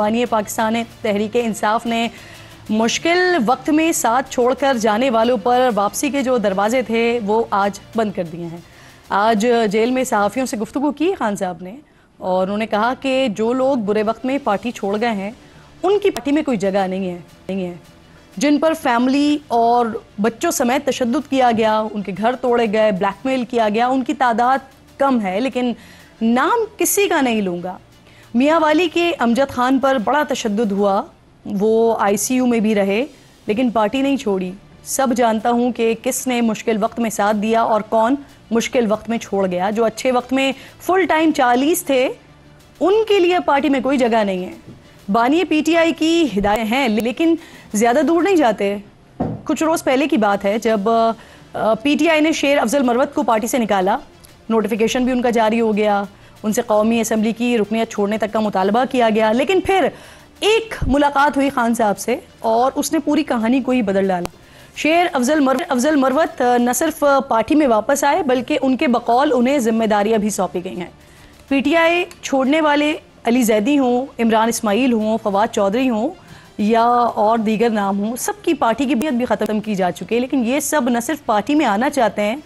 बानी पाकिस्तान तहरीक इंसाफ ने मुश्किल वक्त में साथ छोड़कर जाने वालों पर वापसी के जो दरवाजे थे वो आज बंद कर दिए हैं आज जेल में सहाफ़ियों से गुफ्तु की खान साहब ने और उन्होंने कहा कि जो लोग बुरे वक्त में पार्टी छोड़ गए हैं उनकी पार्टी में कोई जगह नहीं है नहीं है जिन पर फैमिली और बच्चों समेत तशद किया गया उनके घर तोड़े गए ब्लैकमेल किया गया उनकी तादाद कम है लेकिन नाम किसी का नहीं लूँगा मियाँ वाली के अमजद खान पर बड़ा तशद हुआ वो आईसीयू में भी रहे लेकिन पार्टी नहीं छोड़ी सब जानता हूँ कि किसने मुश्किल वक्त में साथ दिया और कौन मुश्किल वक्त में छोड़ गया जो अच्छे वक्त में फुल टाइम चालीस थे उनके लिए पार्टी में कोई जगह नहीं है बानिए पीटीआई की हिदायत हैं लेकिन ज़्यादा दूर नहीं जाते कुछ रोज़ पहले की बात है जब पीटीआई ने शेर अफजल मरवत को पार्टी से निकाला नोटिफिकेशन भी उनका जारी हो गया उनसे कौमी असम्बली की रुकनीत छोड़ने तक का मुतालबा किया गया लेकिन फिर एक मुलाकात हुई खान साहब से और उसने पूरी कहानी को ही बदल डाला शेर अफजल मर अफजल मरवत न सिर्फ पार्टी में वापस आए बल्कि उनके बकौल उन्हें जिम्मेदारियाँ भी सौंपी गई हैं पीटीआई छोड़ने वाले अली जैदी हों इमरान इसमाइल हों फवाद चौधरी हों या और दीगर नाम हों सबकी पार्टी की बेहद भी ख़त्म की जा चुकी है लेकिन ये सब न सिर्फ पार्टी में आना चाहते हैं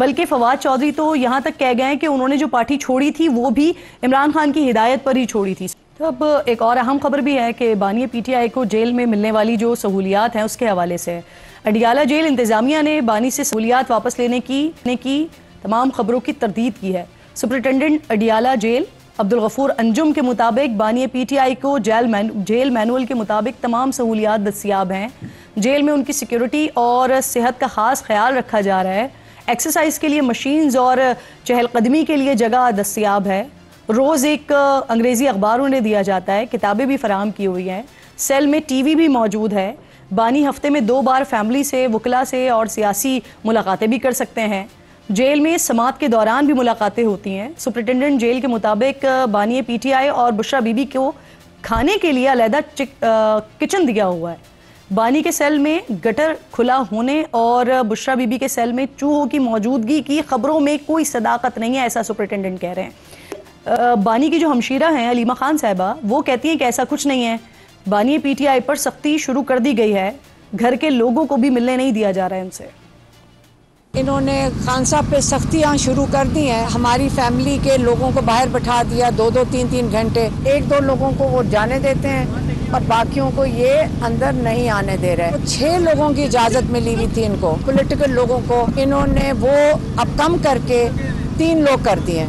बल्कि फवाद चौधरी तो यहाँ तक कह गए हैं कि उन्होंने जो पार्टी छोड़ी थी वो भी इमरान खान की हिदायत पर ही छोड़ी थी तो अब एक और अहम खबर भी है कि बानिया पीटीआई को जेल में मिलने वाली जो सहूलियात हैं उसके हवाले से अडियाला जेल इंतजामिया ने बानी से सहूलियात वापस लेने की ने की तमाम खबरों की तरदीद की है सुपरिटेंडेंट अडियाला जेल अब्दुल गफूर अंजुम के मुताबिक बानिया पीटीआई को जेल मैन जेल मैनुअल के मुताबिक तमाम सहूलियात दस्तियाब हैं जेल में उनकी सिक्योरिटी और सेहत का खास ख्याल रखा जा रहा है एक्सरसाइज के लिए मशीन्स और uh, चहलकदमी के लिए जगह दस्याब है रोज़ एक uh, अंग्रेज़ी अखबार उन्हें दिया जाता है किताबें भी फराम की हुई हैं सेल में टीवी भी मौजूद है बानी हफ्ते में दो बार फैमिली से वकला से और सियासी मुलाकातें भी कर सकते हैं जेल में समात के दौरान भी मुलाकातें होती हैं सुप्रिटेंडेंट जेल के मुताबिक uh, बानी पीटीआई और बुशरा बीबी को खाने के लिए अलहदा किचन दिया हुआ है बानी के सेल में गटर खुला होने और बुशरा बीबी के सेल में चूहों की मौजूदगी की खबरों में कोई सदाकत नहीं है ऐसा सुपरिटेंडेंट कह रहे हैं बानी की जो हमशीरा हैं अलीमा खान साहबा वो कहती हैं कि ऐसा कुछ नहीं है बानी पीटीआई पर सख्ती शुरू कर दी गई है घर के लोगों को भी मिलने नहीं दिया जा रहा है उनसे इन्होंने खान साहब पे सख्तियाँ शुरू कर दी हैं हमारी फैमिली के लोगों को बाहर बैठा दिया दो दो तीन तीन घंटे एक दो लोगों को वो जाने देते हैं और बाकियों को ये अंदर नहीं आने दे रहे तो छह लोगों की इजाजत मिली हुई थी इनको पॉलिटिकल लोगों को इन्होंने वो अब कम करके तीन लोग कर दिए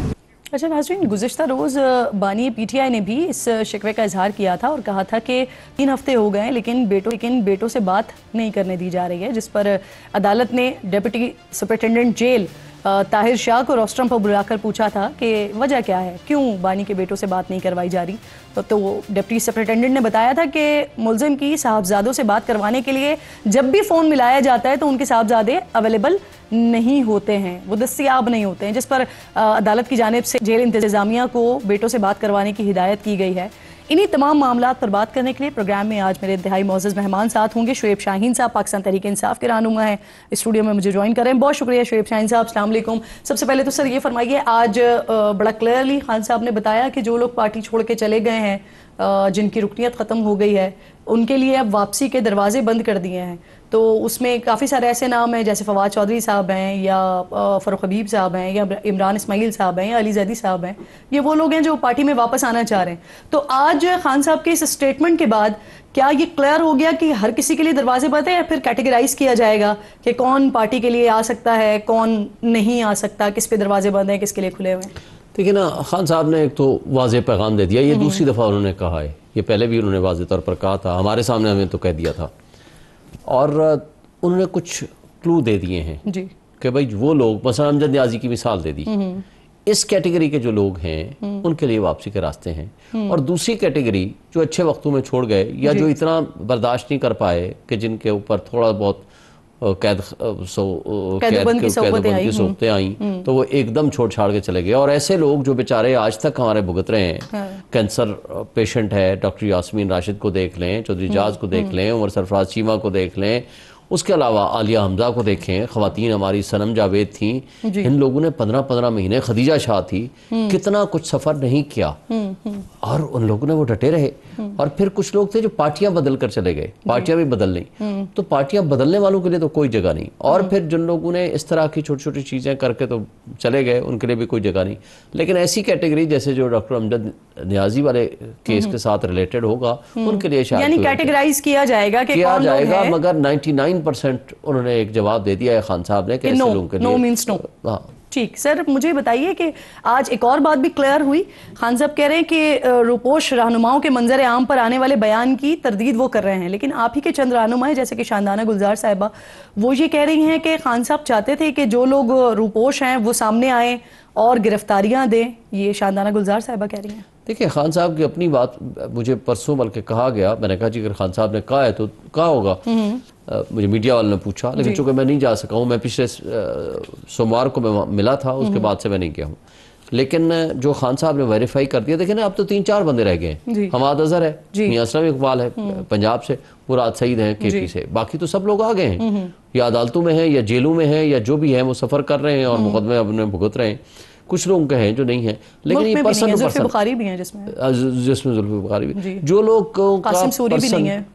अच्छा नाजरीन गुजशत रोज़ बानी पीटीआई ने भी इस शिकवे का इजहार किया था और कहा था कि तीन हफ्ते हो गए लेकिन बेटों लेकिन बेटों से बात नहीं करने दी जा रही है जिस पर अदालत ने deputy superintendent jail Tahir Shah को रोस्ट्रम पर बुलाकर पूछा था कि वजह क्या है क्यों बानी के बेटों से बात नहीं करवाई जा रही तो, तो डिप्टी सुप्रिटेंडेंट ने बताया था कि मुलजिम की साहबजादों से बात करवाने के लिए जब भी फ़ोन मिलाया जाता है तो उनके साहबजादे अवेलेबल नहीं होते हैं वो दस्तियाब नहीं होते हैं जिस पर अदालत की जानब से जेल इंतज़ामिया को बेटों से बात करवाने की हिदायत की गई है इन्हीं तमाम मामला पर बात करने के लिए प्रोग्राम में आज मेरे दिहाई मोज़ मेहमान साथ होंगे शुएब शाहीन साहब पाकिस्तान तरीके इंसाफ के रहनुमा है स्टूडियो में मुझे ज्वाइन करें बहुत शुक्रिया शुएब शाहीन साहब असल सबसे पहले तो सर ये फरमाइए आज बड़ा क्लियरली खान साहब ने बताया कि जो लोग पार्टी छोड़ के चले गए हैं जिनकी रुकनीत ख़त्म हो गई है उनके लिए अब वापसी के दरवाजे बंद कर दिए हैं तो उसमें काफ़ी सारे ऐसे नाम हैं जैसे फवाद चौधरी साहब हैं या फरुख हबीब साहब हैं या इमरान इसमाइल साहब हैं या अली जैदी साहब हैं ये वो लोग हैं जो पार्टी में वापस आना चाह रहे हैं तो आज जो है खान साहब के इस स्टेटमेंट के बाद क्या ये क्लियर हो गया कि हर किसी के लिए दरवाजे बंद है या फिर कैटेगराइज किया जाएगा कि कौन पार्टी के लिए आ सकता है कौन नहीं आ सकता किस पे दरवाजे बंद हैं किसके लिए खुले हुए हैं देखिए ना खान साहब ने एक तो वाज पैगाम दे दिया ये हम्म। दूसरी दफ़ा उन्होंने कहा है ये पहले भी उन्होंने वाज तौर पर कहा था हमारे सामने हमें तो कह दिया था और उन्होंने कुछ क्लू दे दिए हैं कि भाई वो लोग मसला अमजद न्याजी की मिसाल दे दी हम्म। इस कैटेगरी के जो लोग हैं हम्म। उनके लिए वापसी के रास्ते हैं और दूसरी कैटेगरी जो अच्छे वक्तों में छोड़ गए या जो इतना बर्दाश्त नहीं कर पाए कि जिनके ऊपर थोड़ा बहुत कैद सो कैद की सोबतें आई हम्म। हम्म। तो वो एकदम छोड़ छाड़ के चले गए और ऐसे लोग जो बेचारे आज तक हमारे भुगत रहे हैं हाँ। कैंसर पेशेंट है डॉक्टर यासमीन राशिद को देख लें चौधरी हम्म। जाज को देख लें उमर सरफराज चीमा को देख लें उसके अलावा आलिया हमजा को देखें खातन हमारी सनम जावेद थी इन लोगों ने पंद्रह पंद्रह महीने खदीजा शाह थी हम्म। कितना कुछ सफ़र नहीं किया हम्म, हम्म। और उन लोगों ने वो डटे रहे और फिर कुछ लोग थे जो पार्टियां बदल कर चले गए पार्टियां भी बदल नहीं तो पार्टियां बदलने वालों के लिए तो कोई जगह नहीं और फिर जिन लोगों ने इस तरह की छोटी छोटी चीज़ें करके तो चले गए उनके लिए भी कोई जगह नहीं लेकिन ऐसी कैटेगरी जैसे जो डॉक्टर अमजद न्याजी वाले केस के साथ रिलेटेड होगा उनके लिए शायद किया जाएगा मगर नाइनटी परसेंट उन्होंने एक जवाब दे दिया है खान साहब ने हाँ। ठीक सर मुझे बताइए कि आज एक और बात भी क्लियर हुई खान साहब कह रहे हैं कि रुपोश रहनुमाओं के मंजर आम पर आने वाले बयान की तरदीद वो कर रहे हैं लेकिन आप ही के चंद रहनुमा जैसे कि शानदाना गुलजार साहबा वो ये कह रही हैं कि खान साहब चाहते थे कि जो लोग रुपोश हैं वो सामने आए और गिरफ्तारियाँ दें ये शानदाना गुलजार साहबा कह रही हैं देखिए खान साहब की अपनी बात मुझे परसों बल्कि कहा गया मैंने कहा जी अगर खान साहब ने कहा है तो कहा होगा हम्म। मुझे मीडिया वालों ने पूछा लेकिन चूंकि मैं नहीं जा सका हूँ मैं पिछले सोमवार को मैं मिला था हम्म। उसके बाद से मैं नहीं गया हूँ लेकिन जो खान साहब ने वेरीफाई कर दिया देखे ना अब तो तीन चार बंदे रह गए हैं हमाद अजहर है मियाँ असलम इकबाल है हम्म। पंजाब से मुराद सईद हैं के पी से बाकी तो सब लोग आ गए हैं हम्म। या अदालतों में हैं या जेलों में हैं या जो भी है वो सफ़र कर रहे हैं और मुकदमे अपने भुगत रहे हैं कुछ लोगों के हैं जो नहीं है लेकिन ये पर्सन टू पर्सन जिसमें जिसमें बुखारी भी जो लोग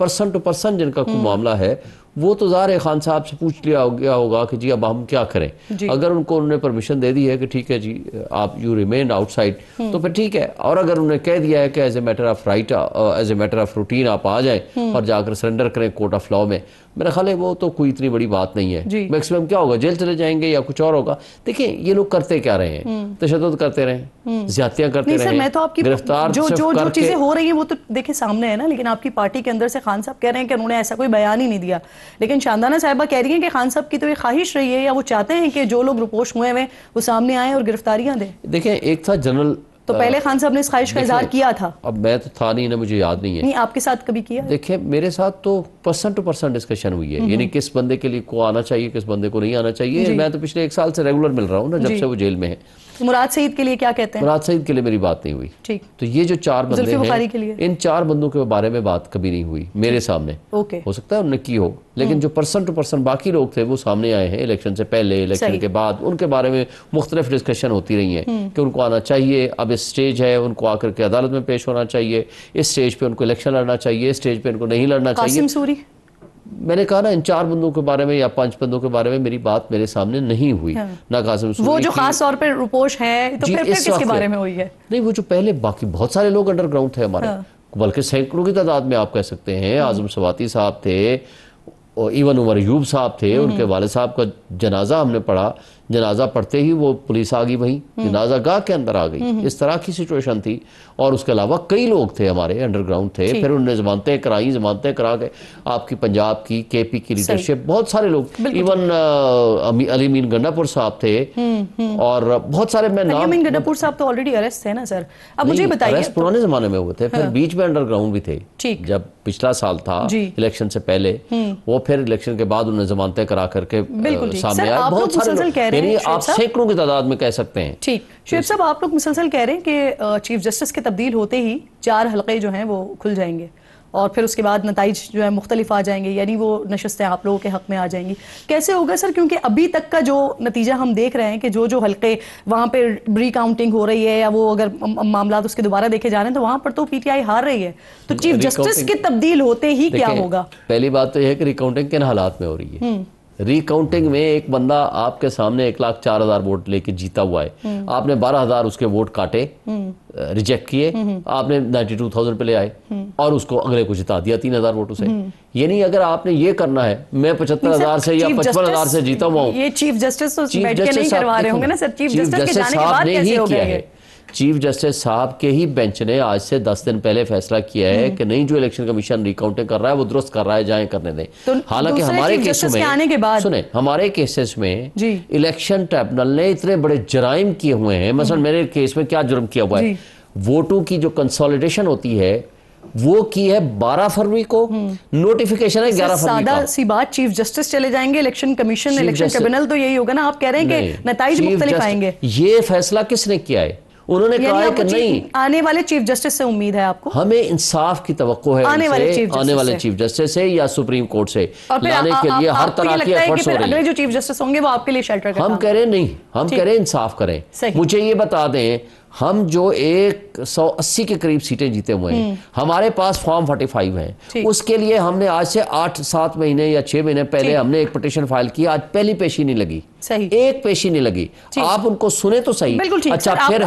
पर्सन टू पर्सन जिनका हम्म। मामला है वो तो ज़ाहिर है खान साहब से पूछ लिया हो गया होगा कि जी अब हम क्या करें अगर उनको उन्होंने परमिशन दे दी है कि ठीक है जी आप यू रिमेन आउटसाइड तो फिर ठीक है और अगर उन्होंने कह दिया है कि as a matter of right as a matter of routine आप आ जाएं हम्म। और जाकर सरेंडर करें कोर्ट ऑफ लॉ में मेरा ख्याल है वो तो कोई इतनी बड़ी बात नहीं है मैक्सिमम क्या होगा जेल चले जाएंगे या कुछ और होगा देखिए ये लोग करते क्या रहे हैं हम्म। तशद करते रहे हम्म। ज्यादा करते रहे तो गिरफ्तार जो जो जो चीज़ें हो रही है वो तो देखिए सामने है ना लेकिन आपकी पार्टी के अंदर से खान साहब कह रहे हैं कि उन्होंने ऐसा कोई बयान ही नहीं दिया लेकिन शानदाना साहिबा कह रही हैं कि खान साहब की तो ये ख्वाहिश रही है या वो चाहते हैं कि जो लोग रुपोश हुए हैं वो सामने आए और गिरफ्तारियां दें देखें एक था जनरल तो पहले खान साहब ने इस ख्वाहिश का इजहार किया था अब मैं तो था नहीं ना मुझे याद नहीं है नहीं आपके साथ कभी किया देखिए मेरे साथ तो परसेंट टू परसेंट डिस्कशन हुई है हम्म, यानी हम्म। किस बंदे के लिए को आना चाहिए किस बंदे को नहीं आना चाहिए मैं तो पिछले एक साल से रेगुलर मिल रहा हूँ ना जब से वो जेल में है तो मुराद सईद के लिए क्या कहते हैं मुराद सईद के लिए मेरी बात नहीं हुई ठीक तो ये जो चार बंदे हैं के लिए इन चार बंदों के बारे में बात कभी नहीं हुई मेरे सामने ओके हो सकता है उनने की हो लेकिन हम्म। जो पर्सन टू पर्सन बाकी लोग थे वो सामने आए हैं इलेक्शन से पहले इलेक्शन के बाद उनके बारे में मुख्तलिफ डिस्कशन होती रही है हम्म। कि उनको आना चाहिए अब स्टेज है उनको आकर के अदालत में पेश होना चाहिए इस स्टेज पे उनको इलेक्शन लड़ना चाहिए इस स्टेज पे उनको नहीं लड़ना चाहिए मैंने कहा ना इन चार बंदों के बारे में या पांच बंदों के बारे में मेरी बात मेरे सामने नहीं हुई हाँ। ना कासिम वो जो खास तौर पर रुपोश है तो फिर, फिर किसके बारे में हुई है नहीं वो जो पहले बाकी बहुत सारे लोग अंडरग्राउंड थे हमारे हाँ। बल्कि सैकड़ों की तादाद में आप कह सकते हैं हाँ। आजम सवाती साहब थे और इवन उमर यूब साहब थे हम्म। उनके वाले साहब का जनाजा हमने पढ़ा जनाजा पढ़ते ही वो पुलिस आ गई वहीं हम्म। जनाजा गाह के अंदर आ गई हम्म। इस तरह की सिचुएशन थी और उसके अलावा कई लोग थे हमारे अंडरग्राउंड थे फिर उन्होंने जमानतें कराई जमानतें करा के आपकी पंजाब की के पी की लीडरशिप बहुत सारे लोग इवन अली मीन गंडापुर साहब थे और बहुत सारे मैं नाम गंडापुर साहब तो ऑलरेडी अरेस्ट थे ना सर अब मुझे बताइए पुराने जमाने में हुए थे फिर हाँ। बीच में अंडरग्राउंड भी थे जब पिछला साल था इलेक्शन से पहले वो फिर इलेक्शन के बाद उन्हें जमानतें करा करके सामने आए बहुत सारे आप सैकड़ों की तादाद में कह सकते हैं ठीक शुएब साहब आप लोग मुसलसल कह रहे हैं कि चीफ जस्टिस के तब्दील होते ही चार हलके जो हैं वो खुल जाएंगे और फिर उसके बाद नतज जो है मुख्तलिफ आ जाएंगे यानी वो नशस्तें आप लोगों के हक में आ जाएंगी कैसे होगा सर क्योंकि अभी तक का जो नतीजा हम देख रहे हैं कि जो जो हल्के वहाँ पर रिकाउंटिंग हो रही है या वो अगर मामला उसके दोबारा देखे जा रहे हैं तो वहाँ पर तो पी टी आई हार रही है तो चीफ जस्टिस के तब्दील होते ही क्या होगा पहली बात तो यह है कि रिकाउंटिंग किन हालात में हो रही है हम्म। रिकाउंटिंग में एक बंदा आपके सामने एक लाख चार हजार वोट लेके जीता हुआ है हम्म। आपने बारह हजार उसके वोट काटे रिजेक्ट हम्म। किए हम्म। आपने नाइन्टी टू थाउजेंड पे ले आए और उसको अगले को जिता दिया तीन हजार वोट उसे ये नहीं अगर आपने ये करना है मैं पचहत्तर हजार से या पचपन हजार से जीता हुआ हूँ चीफ जस्टिस चीफ जस्टिस साहब ने ही किया है चीफ जस्टिस साहब के ही बेंच ने आज से दस दिन पहले फैसला किया है हम्म। कि नहीं जो इलेक्शन कमीशन रिकाउंटिंग कर रहा है वो दुरुस्त कर रहा है जाए करने दें तो हालांकि हमारे केसों में आने के बाद सुने हमारे केसेस में इलेक्शन ट्रिब्यूनल ने इतने बड़े जराइम किए हुए हैं हम्म। मसलन मेरे केस में क्या जुर्म किया हुआ है वोटों की जो कंसोलिडेशन होती है वो की है 12 फरवरी को नोटिफिकेशन हम्म। है 11 फरवरी का सी बात चीफ जस्टिस चले जाएंगे इलेक्शन कमीशन इलेक्शन ट्रिब्यूनल तो यही होगा ना आप कह रहे हैं कि नतीजे मुख्तलिफ आएंगे ये फैसला किसने किया है उन्होंने कहा है कि नहीं आने वाले चीफ जस्टिस से उम्मीद है आपको हमें इंसाफ की तो है आने वाले चीफ आने वाले चीफ जस्टिस से या सुप्रीम कोर्ट से लाने के लिए हर तरह की एफर्ट्स हो रही है जो चीफ जस्टिस होंगे वो आपके लिए शेल्टर हम कह रहे नहीं हम कह रहे इंसाफ करें मुझे ये बता दें हम जो एक सौ अस्सी के करीब सीटें जीते हुए हैं हम्म। हमारे पास फॉर्म फोर्टी फाइव है उसके लिए हमने आज से आठ सात महीने या छह महीने पहले हमने एक पिटिशन फाइल की आज पहली पेशी नहीं लगी सही एक पेशी नहीं लगी आप उनको सुने तो सही अच्छा फिर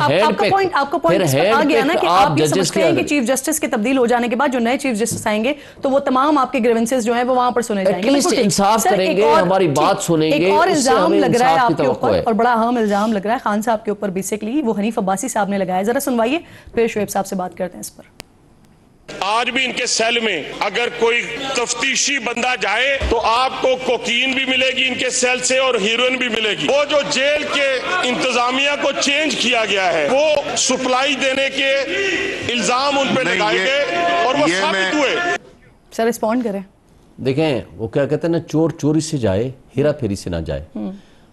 चीफ जस्टिस तो के तब्दील हो जाने के बाद जो नए चीफ जस्टिस आएंगे तो वो तमाम आपके ग्रीवेंसेस जो है वो वहां पर सुने इंसाफ करेंगे हमारी बात सुनेंगे और इल्जाम लग रहा है आपके ऊपर और बड़ा अहम इल्जाम लग रहा है खान साहब के ऊपर बेसिकली वो हनीफ अब्बासी साहब ने लगाया जरा सुनवाइए फिर शुएब साहब से बात करते हैं इस पर आज भी इनके सेल में अगर कोई तफ्तीशी बंदा जाए तो आपको कोकीन भी मिलेगी इनके सेल से और हीरोइन भी मिलेगी वो जो जेल के इंतजामिया को चेंज किया गया है वो सप्लाई देने के इल्जाम उन पर लगाए गए और वो साबित हुए सर रिस्पॉन्ड करें देखें वो क्या कहते हैं ना चोर चोरी से जाए हीरा फेरी से ना जाए हम्म।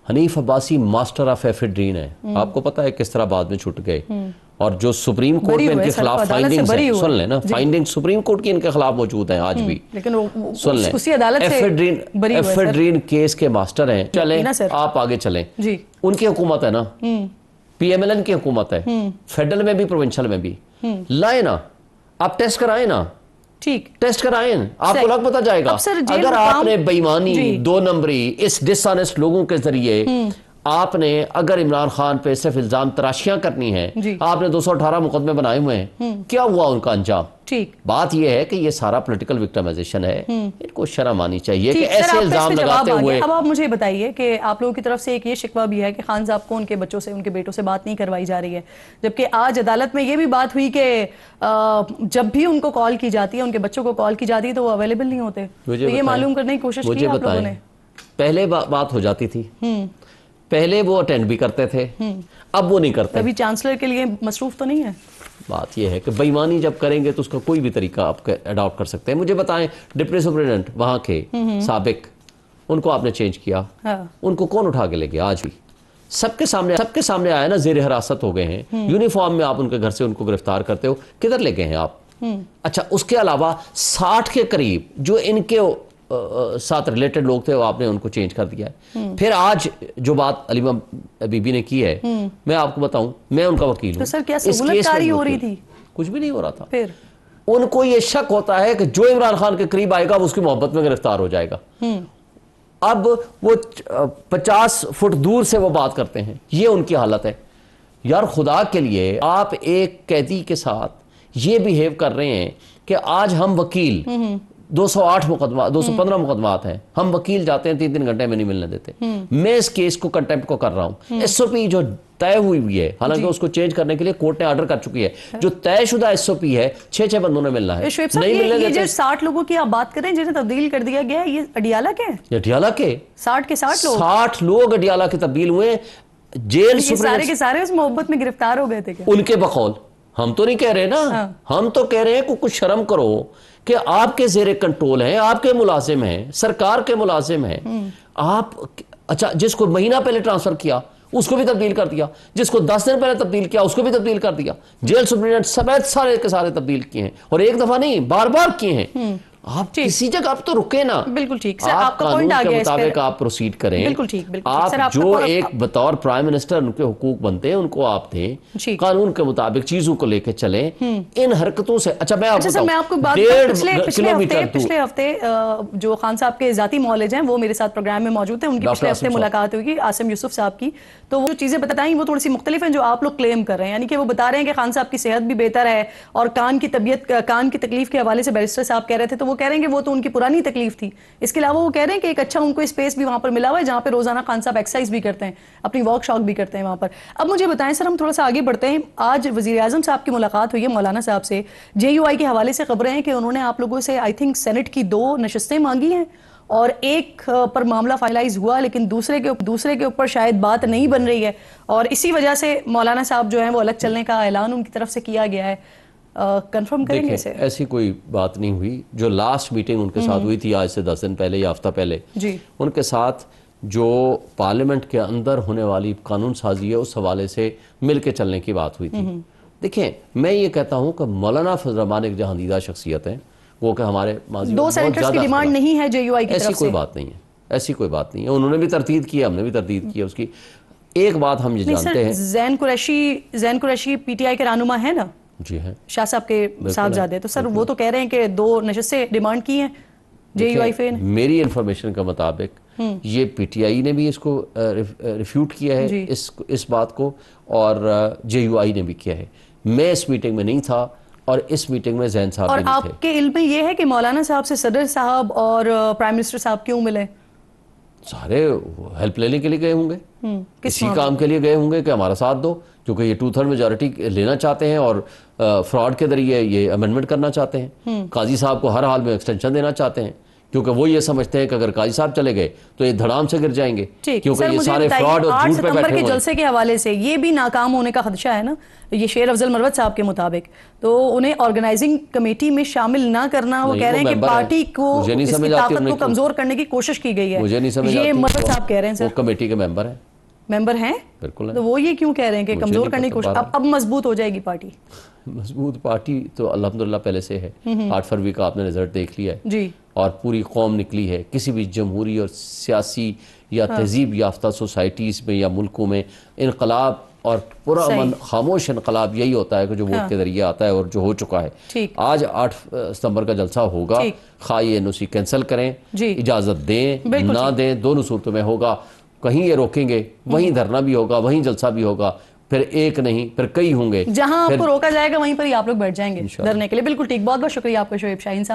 Hanif Abbasi master of ephedrine है हम्म। आपको पता है किस तरह बाद में छुट गए हम्म। और जो सुप्रीम कोर्ट में इनके खिलाफ फाइंडिंग सुन लें ना फाइंडिंग सुप्रीम कोर्ट की इनके खिलाफ मौजूद है आज हम्म। भी लेकिन वो, सुन केस के मास्टर हैं चले आप आगे चले उनकी हुकूमत है ना पीएमएलएन की हुकूमत है फेडरल में भी प्रोविंशल में भी लाए ना आप टेस्ट कराए ना ठीक टेस्ट कराएं आपको लग पता जाएगा अगर आपने बेईमानी दो नंबरी इस डिसऑनेस्ट लोगों के जरिए हम्म। आपने अगर इमरान खान पे सिर्फ इल्जाम तराशियां करनी है आपने दो सौ अठारह मुकदमे बनाए हुए हैं हम्म। क्या हुआ उनका अंजाम ठीक बात यह है कि ये सारा पॉलिटिकल विक्टमाइजेशन है हम्म। इनको शर्म आनी चाहिए कि ऐसे इल्जाम लगाते हुए अब आप मुझे बताइए कि आप लोगों की तरफ से एक ये शिकवा भी है कि खान साहब को उनके बच्चों से उनके बेटों से बात नहीं करवाई जा रही है जबकि आज अदालत में ये भी बात हुई कि जब भी उनको कॉल की जाती है उनके बच्चों को कॉल की जाती है तो वो अवेलेबल नहीं होते तो ये मालूम करने की कोशिश की आप लोगों ने पहले बात हो जाती थी हम्म। पहले वो अटेंड भी करते थे हम्म। अब वो नहीं करते अभी चांसलर के लिए मसरूफ तो नहीं है बात यह है कि बेईमानी जब करेंगे तो उसका कोई भी तरीका आप अडॉप्ट कर सकते हैं मुझे बताएं डिप्टी सुप्रिटेंडेंट वहां के सबक उनको आपने चेंज किया हाँ। उनको कौन उठा के ले गया आज भी सबके सामने सबके सामने आया ना जेर हिरासत हो गए हैं यूनिफॉर्म हम्म। में आप उनके घर से उनको गिरफ्तार करते हो किधर ले गए हैं आप हम्म। अच्छा उसके अलावा साठ के करीब जो इनके साथ रिलेटेड लोग थे आपने उनको चेंज कर दिया है फिर आज जो बात अलीमा बीबी ने की है मैं आपको बताऊं मैं उनका वकील तो सर क्या में हो रही थी कुछ भी नहीं हो रहा था फिर उनको ये शक होता है कि जो इमरान खान के करीब आएगा वो उसकी मोहब्बत में गिरफ्तार हो जाएगा अब वो पचास फुट दूर से वो बात करते हैं ये उनकी हालत है यार खुदा के लिए आप एक कैदी के साथ ये बिहेव कर रहे हैं कि आज हम वकील हम्म, हम्म। 208 मुकदमा 215 हम्म। मुकदमात हैं हम वकील जाते हैं तीन तीन घंटे में नहीं मिलने देते हम्म। मैं इस केस को कंटेम्प को कर रहा हूं एसओपी हम्म। जो तय हुई हुई है हालांकि उसको चेंज करने के लिए कोर्ट ने ऑर्डर कर चुकी है हाँ। जो तयशुदा एसओपी है छह छह बंदों ने मिलना है नहीं मिलने ये साठ लोगों की आप बात करें जिन्हें तब्दील कर दिया गया ये अडियाला के अडियाला के साठ के साठ लोग साठ लोग अडियाला के तब्दील हुए जेल सारे के सारे उस मोहब्बत में गिरफ्तार हो गए थे उनके बखौल हम तो नहीं कह रहे ना हाँ। हम तो कह रहे हैं कुछ शर्म करो कि आपके जेर कंट्रोल हैं आपके मुलाजिम हैं सरकार के मुलाजिम हैं हम्म। आप अच्छा जिसको महीना पहले ट्रांसफर किया उसको भी तब्दील कर दिया जिसको दस दिन पहले तब्दील किया उसको भी तब्दील कर दिया जेल सुप्रिटेंडेंट समेत सारे के सारे तब्दील किए हैं और एक दफा नहीं बार बार किए हैं हम्म। आप किसी जगह आप तो रुके ना बिल्कुल ठीक सर आप कानून के मुताबिक आप प्रोसीड करें बिल्कुल ठीक बिल्कुल आप सर, जो एक बतौर प्राइम मिनिस्टर उनके हुकूक बनते हैं उनको आप दें कानून के मुताबिक चीजों को लेकर चले हम्म। इन हरकतों से अच्छा मैं आपको अच्छा, मैं आपको पिछले हफ्ते पिछले हफ्ते जो खान साहब के जाती मॉलेज हैं वो मेरे साथ प्रोग्राम में मौजूद थे उनकी पिछले हफ्ते मुलाकात हुई आसिम यूसुफ साहब की तो वो चीजें बताई वो थोड़ी सी मुख्तलिफ है जो आप लोग क्लेम कर रहे हैं यानी कि वो बता रहे हैं कि खान साहब की सेहत भी बेहतर है और कान की तबियत कान की तकलीफ के हवाले से बैरिस्टर साहब कह रहे थे तो वो कह रहे हैं कि वो तो उनकी पुरानी तकलीफ थी इसके अलावा वो कह रहे हैं कि एक अच्छा उनको स्पेस भी वहां पर मिला हुआ है जहां पर रोज़ाना खान साहब एक्सरसाइज भी करते हैं अपनी वर्कशॉप भी करते हैं वहां पर अब मुझे बताएं सर हम थोड़ा सा आगे बढ़ते हैं आज वजीर आजम साहब की मुलाकात हुई है मौलाना साहब से जे के हवाले से खबरें हैं कि उन्होंने आप लोगों से आई थिंक सेनेट की दो नशस्तें मांगी हैं और एक पर मामला फाइनलाइज हुआ लेकिन दूसरे के दूसरे के ऊपर शायद बात नहीं बन रही है और इसी वजह से मौलाना साहब जो है वो अलग चलने का ऐलान उनकी तरफ से किया गया है कंफर्म करेंगे इसे ऐसी कोई बात नहीं हुई जो लास्ट मीटिंग उनके साथ हम्म। हुई थी आज से दस दिन पहले या हफ्ता पहले जी उनके साथ जो पार्लियामेंट के अंदर होने वाली कानून साजी है उस हवाले से मिल के चलने की बात हुई थी हम्म। देखें मैं ये कहता हूं कि मौलाना फजरमान एक जहांदीदा शख्सियत है वो कि हमारे दो सेनेटर्स की डिमांड नहीं है जेयूआई की ऐसी कोई बात नहीं है ऐसी कोई बात नहीं है उन्होंने भी तरतीद की हमने भी तरतीद की उसकी एक बात हम ये जानते हैं जैन कुरैशी जैन कुरैशी पीटीआई के रानुमा है ना जी हैं हाँ। शाह साहब के साहबजादे तो सर वो तो कह रहे हैं कि दो नशस्से डिमांड की हैं जे यू आई मेरी इंफॉर्मेशन के मुताबिक हम्म। ये पीटीआई ने भी इसको रिफ्यूट किया है इस इस बात को और जे यू आई ने भी किया है मैं इस मीटिंग में नहीं था और इस मीटिंग में जैन साहब और आपके इल्म में ये है कि मौलाना साहब से सदर साहब और प्राइम मिनिस्टर साहब क्यों मिले सारे हेल्प लेने के लिए गए होंगे हम्म, किसी काम के लिए गए होंगे कि हमारा साथ दो क्योंकि ये टू थर्ड मेजोरिटी लेना चाहते हैं और फ्रॉड के जरिए ये अमेंडमेंट करना चाहते हैं हम्म। काजी साहब को हर हाल में एक्सटेंशन देना चाहते हैं क्योंकि वो ये समझते हैं कि अगर काजी साहब चले गए तो ये धड़ाम से गिर जाएंगे क्योंकि ये सारे फ्रॉड और झूठ पे बैठे के जलसे के हवाले से ये भी नाकाम होने का खदशा है ना ये शेर अफजल मरवत साहब के मुताबिक तो उन्हें ऑर्गेनाइजिंग कमेटी में शामिल ना करना वो कह रहे हैं कि पार्टी को को कमजोर करने की कोशिश की गई है मुझे नहीं समझ ये मरवत साहब कह रहे हैं कमेटी के मेंबर है मेंबर हैं बिल्कुल तो वो ये क्यों कह रहे हैं कि कमजोर करने की कोशिश अब अब मजबूत हो जाएगी पार्टी मजबूत पार्टी तो अलहमदुल्ला पहले से है हम्म, हम्म। आठ फरवरी का आपने रिजल्ट देख लिया है जी और पूरी कौम निकली है किसी भी जमहूरी और सियासी या हाँ। तहजीब याफ्ता सोसाइटीज़ में या मुल्कों में इनकलाब और पूरा मन खामोश इनकलाब यही होता है कि जो वोट हाँ। के जरिए आता है और जो हो चुका है आज आठ सितंबर का जलसा होगा खाई हाँ, ये एन कैंसिल करें इजाज़त दें ना दें दोनों सूरतों में होगा कहीं ये रोकेंगे वहीं हम्म। धरना भी होगा वहीं जलसा भी होगा फिर एक नहीं फिर कई होंगे जहां आपको रोका जाएगा वहीं पर ही आप लोग बैठ जाएंगे डरने के लिए बिल्कुल ठीक बहुत बहुत शुक्रिया आपका शोएब शाहीन साहब